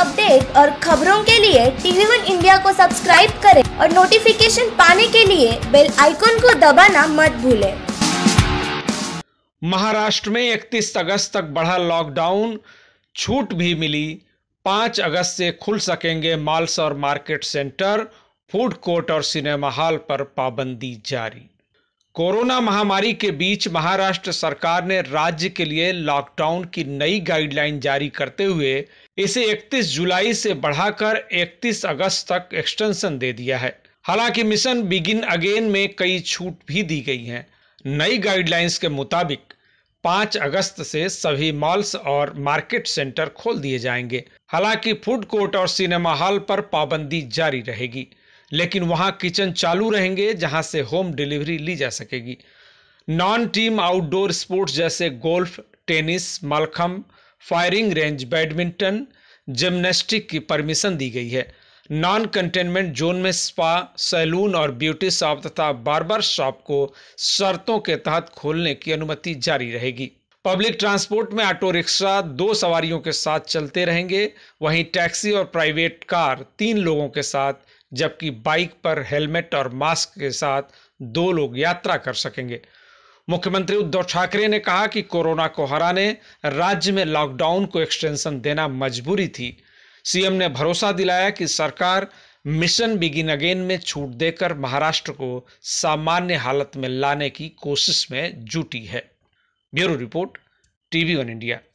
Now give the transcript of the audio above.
Update और खबरों के लिए टीवी वन इंडिया को सब्सक्राइब करें और नोटिफिकेशन पाने के लिए बेल आइकॉन को दबाना मत भूलें। महाराष्ट्र में 31 अगस्त तक बढ़ा लॉकडाउन छूट भी मिली 5 अगस्त से खुल सकेंगे मॉल्स और मार्केट सेंटर फूड कोर्ट और सिनेमा हॉल पर पाबंदी जारी कोरोना महामारी के बीच महाराष्ट्र सरकार ने राज्य के लिए लॉकडाउन की नई गाइडलाइन जारी करते हुए इसे 31 जुलाई से बढ़ाकर 31 अगस्त तक एक्सटेंशन दे दिया है हालांकि मिशन बिगिन अगेन में कई छूट भी दी गई हैं नई गाइडलाइंस के मुताबिक 5 अगस्त से सभी मॉल्स और मार्केट सेंटर खोल दिए जाएंगे हालांकि फूड कोर्ट और सिनेमा हॉल पर पाबंदी जारी रहेगी लेकिन वहां किचन चालू रहेंगे जहां से होम डिलीवरी ली जा सकेगी नॉन टीम आउटडोर स्पोर्ट्स जैसे golf tennis mallakhamb firing range badminton gymnastic की परमिशन दी गई है नॉन कंटेनमेंट जोन में स्पा सैलून और ब्यूटी शॉप तथा बार्बर शॉप को शर्तों के तहत खोलने की अनुमति जारी रहेगी पब्लिक ट्रांसपोर्ट में ऑटो रिक्शा दो सवारियों के साथ चलते रहेंगे वहीं टैक्सी और प्राइवेट कार तीन लोगों के साथ जबकि बाइक पर हेलमेट और मास्क के साथ दो लोग यात्रा कर सकेंगे मुख्यमंत्री उद्धव ठाकरे ने कहा कि कोरोना को हराने राज्य में लॉकडाउन को एक्सटेंशन देना मजबूरी थी सीएम ने भरोसा दिलाया कि सरकार मिशन बिगिन अगेन में छूट देकर महाराष्ट्र को सामान्य हालत में लाने की कोशिश में जुटी है bureau report TV one India